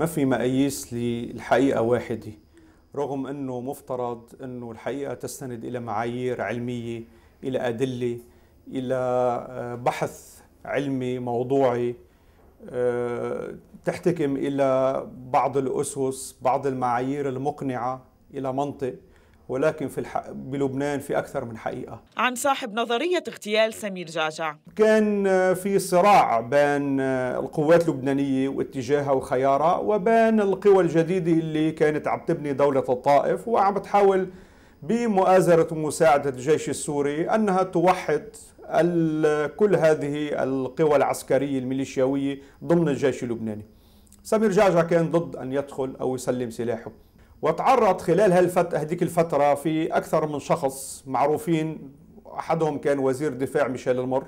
ما في مقاييس للحقيقة واحدة رغم أنه مفترض أنه الحقيقة تستند إلى معايير علمية إلى أدلة إلى آه، بحث علمي موضوعي آه، تحتكم إلى بعض الأسس بعض المعايير المقنعة إلى منطق ولكن في الح... بلبنان في أكثر من حقيقة عن صاحب نظرية اغتيال سمير جعجع كان في صراع بين القوات اللبنانية واتجاهها وخيارها وبين القوى الجديدة اللي كانت عم تبني دولة الطائف وعم تحاول بمؤازرة ومساعدة الجيش السوري أنها توحد كل هذه القوى العسكرية الميليشياوية ضمن الجيش اللبناني سمير جعجع كان ضد أن يدخل أو يسلم سلاحه وتعرض خلال هذيك الفترة في أكثر من شخص معروفين أحدهم كان وزير دفاع ميشيل المر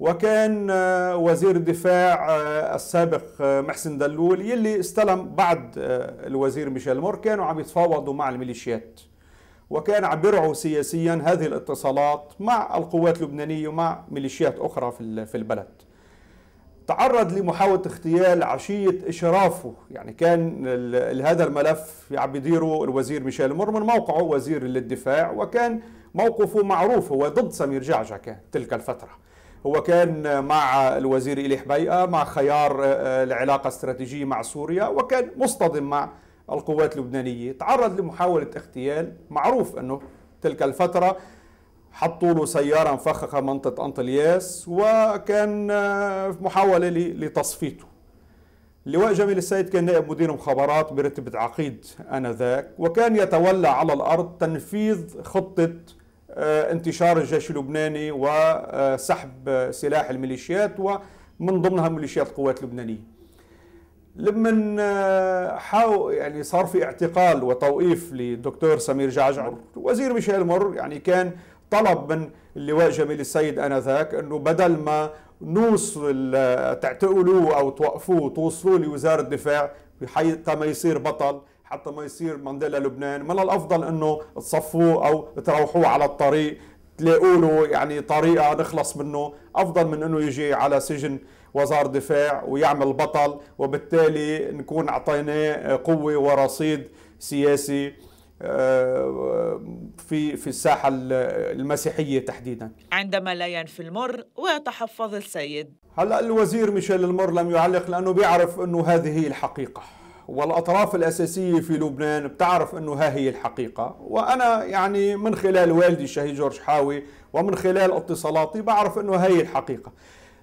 وكان آه، وزير الدفاع آه، السابق آه، محسن دلول يلي استلم بعد الوزير ميشيل مور كانوا عم يتفاوضوا مع الميليشيات وكان عم يرعوا سياسيا هذه الاتصالات مع القوات اللبنانيه ومع ميليشيات اخرى في البلد تعرض لمحاولة اغتيال عشية إشرافه يعني كان هذا الملف يعني بيديره الوزير ميشيل مور من موقعه وزير للدفاع وكان موقفه معروف هو ضد سمير جعجع كان تلك الفترة هو كان مع الوزير إليح بيئة مع خيار آه، آه، العلاقة الاستراتيجية مع سوريا وكان مصطدم مع القوات اللبنانية تعرض لمحاولة اغتيال معروف أنه تلك الفترة حطوا له سيارة مفخخة منطقة أنطلياس وكان آه، محاولة لتصفيته لواء جميل السيد كان نائب مدير مخابرات برتبة عقيد آنذاك وكان يتولى على الأرض تنفيذ خطة آه، انتشار الجيش اللبناني وسحب آه، سلاح الميليشيات ومن ضمنها ميليشيات القوات اللبنانية لما حاو يعني صار في اعتقال وتوقيف للدكتور سمير جعجع وزير ميشيل مر يعني كان طلب من اللواء جميل السيد انذاك انه بدل ما نوصل آه، تعتقلوه او توقفوه توصلوه لوزاره الدفاع حتى ما يصير بطل حتى ما يصير مانديلا لبنان من الافضل انه تصفوه او تروحوه على الطريق تلاقوا له يعني طريقه نخلص منه افضل من انه يجي على سجن وزارة دفاع ويعمل بطل وبالتالي نكون اعطيناه قوه ورصيد سياسي آه، في في الساحه المسيحيه تحديدا عندما لا ينفي المر ويتحفظ السيد هلا الوزير ميشيل المر لم يعلق لانه بيعرف انه هذه هي الحقيقه والاطراف الاساسيه في لبنان بتعرف انه ها هي الحقيقه وانا يعني من خلال والدي الشهيد جورج حاوي ومن خلال اتصالاتي بعرف انه هي الحقيقه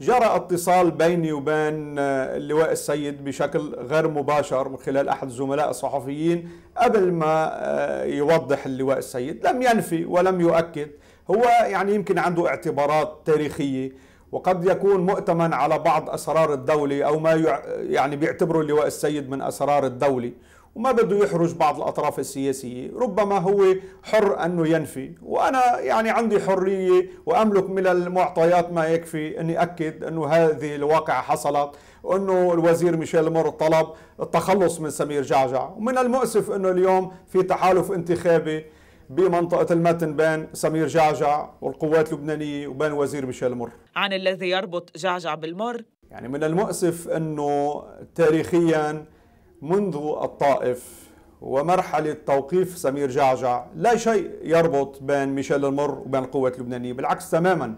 جرى اتصال بيني وبين آه، اللواء السيد بشكل غير مباشر من خلال أحد الزملاء الصحفيين قبل ما آه، يوضح اللواء السيد لم ينفي ولم يؤكد هو يعني يمكن عنده اعتبارات تاريخية وقد يكون مؤتمن على بعض أسرار الدولة أو ما يعني بيعتبره اللواء السيد من أسرار الدولة وما بده يحرج بعض الأطراف السياسية ربما هو حر أنه ينفي وأنا يعني عندي حرية وأملك من المعطيات ما يكفي أني أكد أنه هذه الواقعة حصلت وأنه الوزير ميشيل مور طلب التخلص من سمير جعجع ومن المؤسف أنه اليوم في تحالف انتخابي بمنطقة المتن بين سمير جعجع والقوات اللبنانية وبين وزير ميشيل مر عن الذي يربط جعجع بالمر يعني من المؤسف أنه تاريخياً منذ الطائف ومرحلة توقيف سمير جعجع لا شيء يربط بين ميشيل المر وبين القوات اللبنانية بالعكس تماما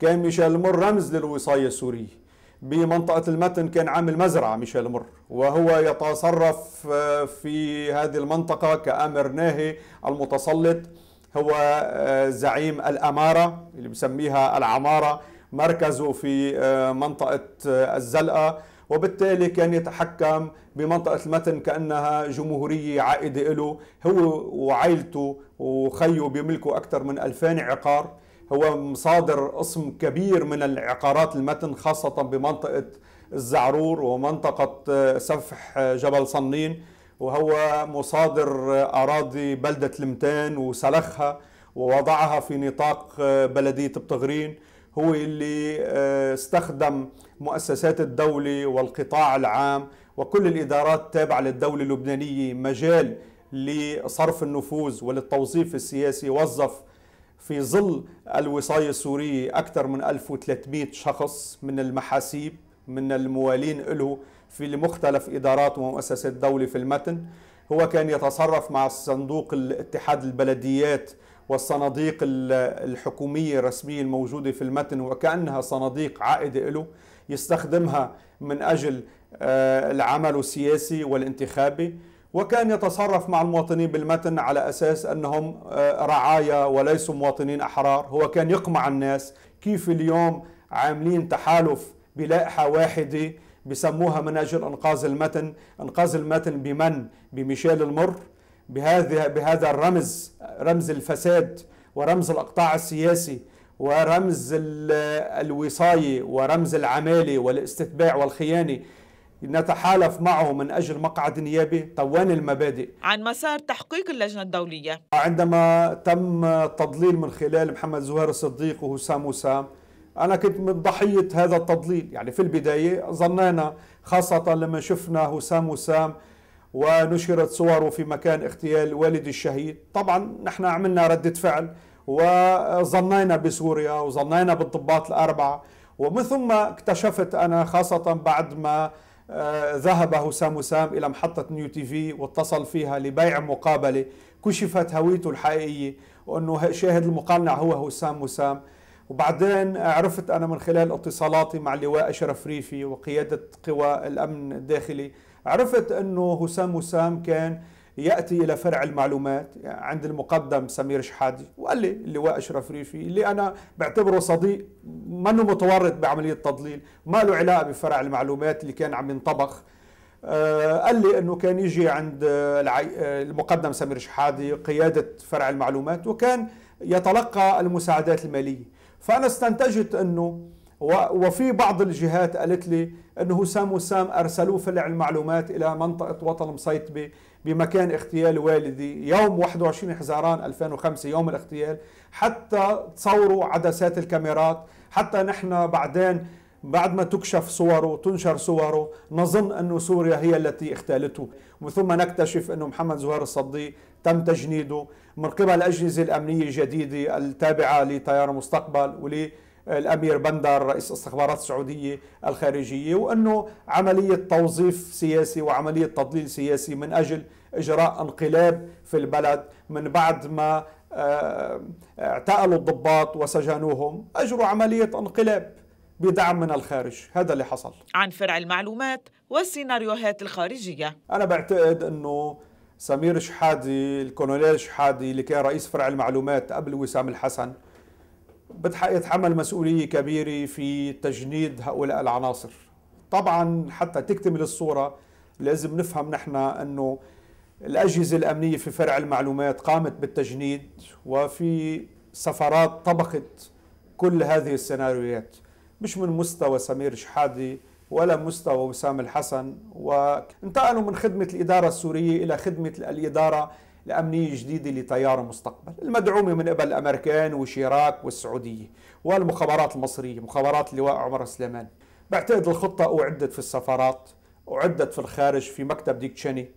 كان ميشيل المر رمز للوصاية السورية بمنطقة المتن كان عامل مزرعة ميشيل مر وهو يتصرف آه، في هذه المنطقة كأمر ناهي المتسلط هو آه، زعيم الأمارة اللي بسميها العمارة مركزه في آه، منطقة الزلقة وبالتالي كان يتحكم بمنطقة المتن كأنها جمهورية عائدة له هو وعائلته وخيه بيملكوا أكثر من 2000 عقار هو مصادر قسم كبير من العقارات المتن خاصة بمنطقة الزعرور ومنطقة آه، سفح آه، جبل صنين وهو مصادر آه، أراضي بلدة المتان وسلخها ووضعها في نطاق بلدية بتغرين هو اللي استخدم مؤسسات الدولة والقطاع العام وكل الإدارات التابعة للدولة اللبنانية مجال لصرف النفوذ وللتوظيف السياسي وظف في ظل الوصاية السورية أكثر من 1300 شخص من المحاسيب من الموالين له في مختلف إدارات ومؤسسات الدولة في المتن هو كان يتصرف مع صندوق الاتحاد البلديات والصناديق الحكومية الرسمية الموجودة في المتن وكأنها صناديق عائدة له يستخدمها من أجل آه، العمل السياسي والانتخابي وكان يتصرف مع المواطنين بالمتن على أساس أنهم آه، رعايا وليسوا مواطنين أحرار هو كان يقمع الناس كيف اليوم عاملين تحالف بلائحة واحدة بسموها من أجل إنقاذ المتن إنقاذ المتن بمن؟ بميشيل المر بهذا بهذا الرمز رمز الفساد ورمز الأقطاع السياسي ورمز الوصاية ورمز العمالة والاستتباع والخيانة نتحالف معه من أجل مقعد نيابي طب وين المبادئ؟ عن مسار تحقيق اللجنة الدولية عندما تم التضليل من خلال محمد زهير الصديق وهسام وسام أنا كنت من ضحية هذا التضليل يعني في البداية ظنينا خاصة لما شفنا هسام وسام ونشرت صوره في مكان اغتيال والد الشهيد طبعا نحن عملنا ردة فعل وظنينا بسوريا وظنينا بالضباط الأربعة ومن ثم اكتشفت أنا خاصة بعد ما آه، ذهب هسام وسام إلى محطة نيو تي في واتصل فيها لبيع مقابلة كشفت هويته الحقيقية وأنه شاهد المقنع هو هسام وسام وبعدين عرفت أنا من خلال اتصالاتي مع اللواء أشرف ريفي وقيادة قوى الأمن الداخلي عرفت أنه هسام وسام كان ياتي الى فرع المعلومات عند المقدم سمير شحادي وقال لي اللواء اشرف ريفي اللي انا بعتبره صديق منه متورط بعمليه تضليل ما له علاقه بفرع المعلومات اللي كان عم ينطبخ آه، قال لي انه كان يجي عند آه، آه، المقدم سمير شحادي قياده فرع المعلومات وكان يتلقى المساعدات الماليه فانا استنتجت انه وفي بعض الجهات قالت لي انه سام وسام ارسلوه فلع المعلومات الى منطقه وطن مسيطبه بمكان اغتيال والدي يوم 21 حزيران 2005 يوم الاغتيال حتى تصوروا عدسات الكاميرات حتى نحن بعدين بعد ما تكشف صوره وتنشر صوره نظن أن سوريا هي التي اغتالته ومن ثم نكتشف أن محمد زهير الصديق تم تجنيده من قبل الأجهزة الأمنية الجديدة التابعة لتيار المستقبل ولي الامير بندر رئيس استخبارات السعوديه الخارجيه وانه عمليه توظيف سياسي وعمليه تضليل سياسي من اجل اجراء انقلاب في البلد من بعد ما آه، اعتقلوا الضباط وسجنوهم اجروا عمليه انقلاب بدعم من الخارج هذا اللي حصل عن فرع المعلومات والسيناريوهات الخارجية أنا بعتقد أنه سمير شحادي الكولونيل شحادي اللي كان رئيس فرع المعلومات قبل وسام الحسن يتحمل مسؤولية كبيرة في تجنيد هؤلاء العناصر طبعا حتى تكتمل الصورة لازم نفهم نحن أنه الأجهزة الأمنية في فرع المعلومات قامت بالتجنيد وفي سفرات طبقت كل هذه السيناريوهات مش من مستوى سمير شحادي ولا مستوى وسام الحسن وانتقلوا من خدمة الإدارة السورية إلى خدمة الإدارة الأمنية الجديدة لتيار المستقبل المدعومة من قبل الأمريكان وشيراك والسعودية والمخابرات المصرية مخابرات اللواء عمر سليمان بعتقد الخطة أعدت في السفارات أعدت في الخارج في مكتب ديك تشيني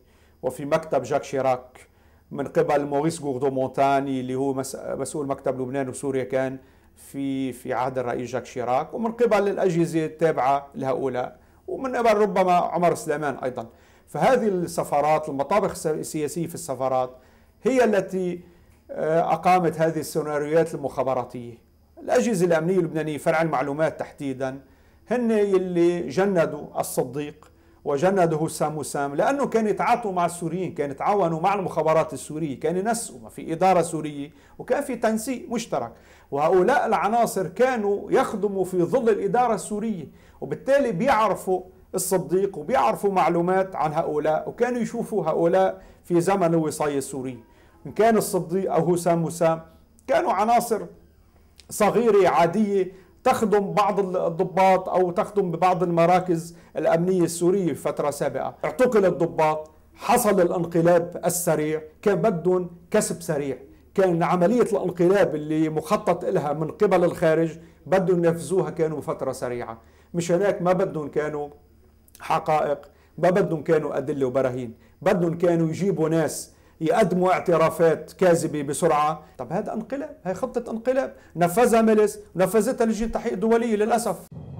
وفي مكتب جاك شيراك من قبل موريس غوردو مونتاني اللي هو مسؤول مكتب لبنان وسوريا كان في في عهد الرئيس جاك شيراك ومن قبل الأجهزة التابعة لهؤلاء ومن قبل ربما عمر سليمان أيضا فهذه السفارات المطابخ السياسية في السفارات هي التي آه، أقامت هذه السيناريوهات المخابراتية الأجهزة الأمنية اللبنانية فرع المعلومات تحديدا هن اللي جندوا الصديق وجنده سام وسام لأنه كان يتعاطوا مع السوريين كان يتعاونوا مع المخابرات السورية كان ينسقوا في إدارة سورية وكان في تنسيق مشترك وهؤلاء العناصر كانوا يخدموا في ظل الإدارة السورية وبالتالي بيعرفوا الصديق وبيعرفوا معلومات عن هؤلاء وكانوا يشوفوا هؤلاء في زمن الوصاية السورية إن كان الصديق أو هسام وسام كانوا عناصر صغيرة عادية تخدم بعض الضباط أو تخدم ببعض المراكز الأمنية السورية في فترة سابقة اعتقل الضباط حصل الانقلاب السريع كان بدهم كسب سريع كان عملية الانقلاب اللي مخطط لها من قبل الخارج بدهم ينفذوها كانوا بفترة سريعة مش هناك ما بدهم كانوا حقائق ما بدهم كانوا أدلة وبراهين بدهم كانوا يجيبوا ناس يقدموا اعترافات كاذبة بسرعة طب هذا انقلاب هاي خطة انقلاب نفذها ملس نفذتها لجنة التحقيق الدولية للأسف